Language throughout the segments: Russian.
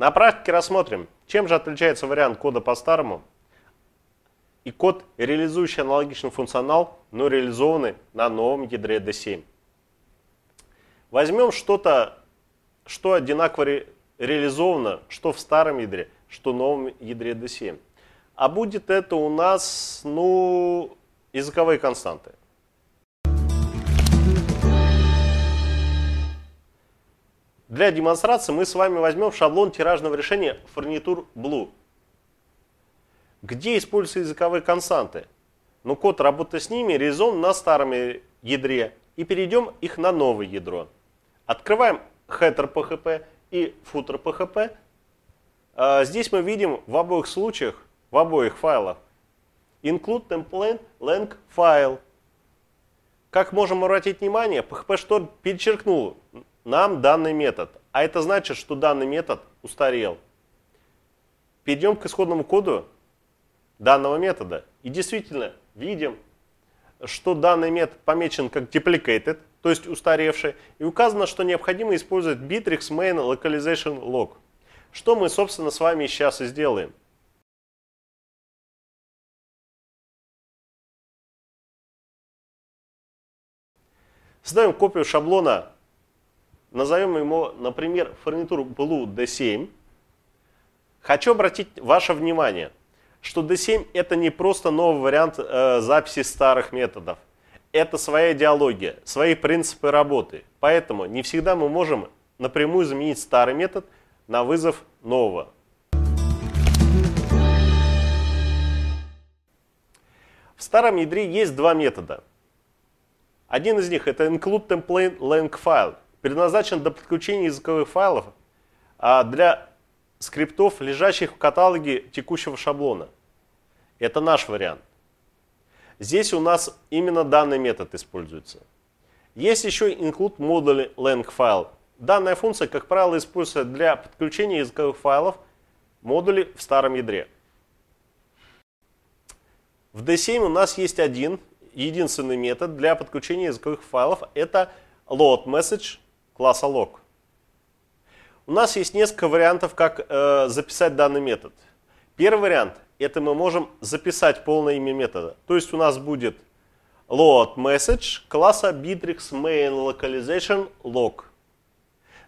На практике рассмотрим, чем же отличается вариант кода по-старому и код, реализующий аналогичный функционал, но реализованный на новом ядре D7. Возьмем что-то, что одинаково ре реализовано, что в старом ядре, что в новом ядре D7. А будет это у нас, ну, языковые константы. Для демонстрации мы с вами возьмем шаблон тиражного решения фурнитур Blue, где используются языковые константы. Но ну, код работы с ними резон на старом ядре и перейдем их на новое ядро. Открываем header PHP и footer PHP. А, здесь мы видим в обоих случаях, в обоих файлах, include template lang file. Как можем обратить внимание, PHP Storm перечеркнул нам данный метод. А это значит, что данный метод устарел. Перейдем к исходному коду данного метода. И действительно, видим, что данный метод помечен как deprecated, то есть устаревший, и указано, что необходимо использовать bitrix main localization log, что мы, собственно, с вами сейчас и сделаем. Создаем копию шаблона назовем ему, например, фурнитуру Blue D7, хочу обратить ваше внимание, что D7 это не просто новый вариант э, записи старых методов. Это своя идеология, свои принципы работы. Поэтому не всегда мы можем напрямую заменить старый метод на вызов нового. В старом ядре есть два метода. Один из них это include template lang file, предназначен для подключения языковых файлов а для скриптов, лежащих в каталоге текущего шаблона. Это наш вариант. Здесь у нас именно данный метод используется. Есть еще include модули lang-файл. Данная функция, как правило, используется для подключения языковых файлов модулей в старом ядре. В D7 у нас есть один, единственный метод для подключения языковых файлов. Это load message класса log. У нас есть несколько вариантов, как э, записать данный метод. Первый вариант – это мы можем записать полное имя метода. То есть у нас будет load message класса bitrix main localization log.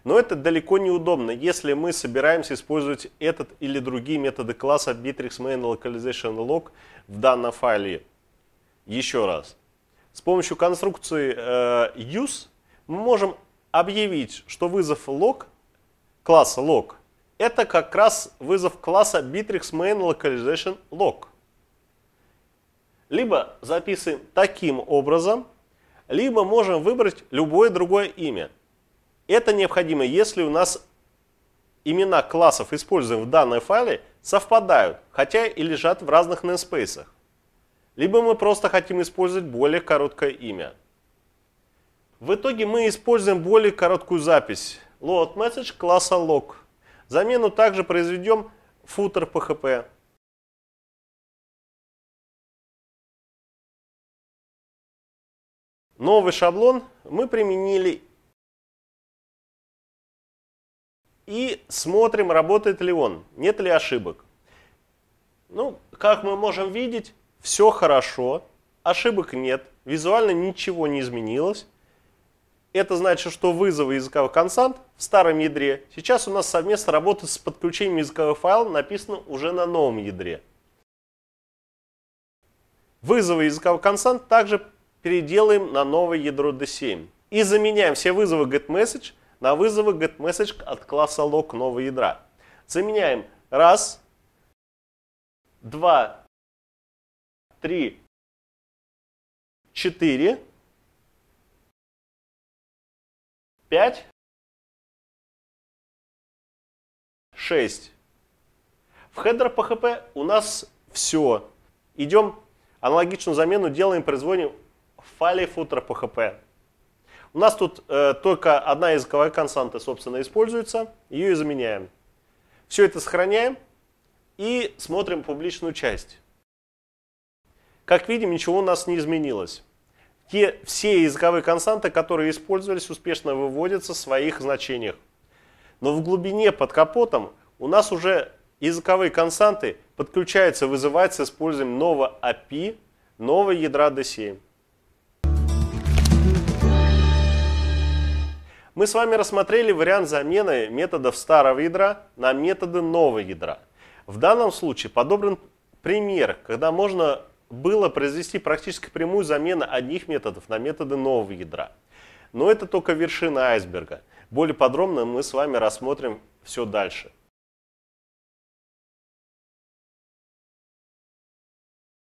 Но это далеко не удобно, если мы собираемся использовать этот или другие методы класса bitrix main localization log в данном файле. Еще раз. С помощью конструкции э, use мы можем объявить, что вызов log, класса log, это как раз вызов класса bitrix main localization log. Либо записываем таким образом, либо можем выбрать любое другое имя. Это необходимо, если у нас имена классов, используемых в данной файле, совпадают, хотя и лежат в разных namespace. Либо мы просто хотим использовать более короткое имя. В итоге мы используем более короткую запись load message класса log. Замену также произведем footer PHP. Новый шаблон мы применили и смотрим, работает ли он, нет ли ошибок. Ну, как мы можем видеть, все хорошо, ошибок нет, визуально ничего не изменилось. Это значит, что вызовы языковых констант в старом ядре сейчас у нас совместно работают с подключением языкового файла, написано уже на новом ядре. Вызовы языковых констант также переделаем на новое ядро D7. И заменяем все вызовы getMessage на вызовы getMessage от класса log нового ядра. Заменяем раз, два, три, четыре. 5, 6. В хедер PHP у нас все. Идем аналогичную замену, делаем, производим в файле footer PHP. У нас тут э, только одна языковая константа, собственно, используется. Ее и заменяем. Все это сохраняем и смотрим публичную часть. Как видим, ничего у нас не изменилось те, все языковые константы, которые использовались, успешно выводятся в своих значениях. Но в глубине под капотом у нас уже языковые константы подключаются, вызываются с использованием нового API, нового ядра D7. Мы с вами рассмотрели вариант замены методов старого ядра на методы нового ядра. В данном случае подобран пример, когда можно было произвести практически прямую замену одних методов на методы нового ядра. Но это только вершина айсберга. Более подробно мы с вами рассмотрим все дальше.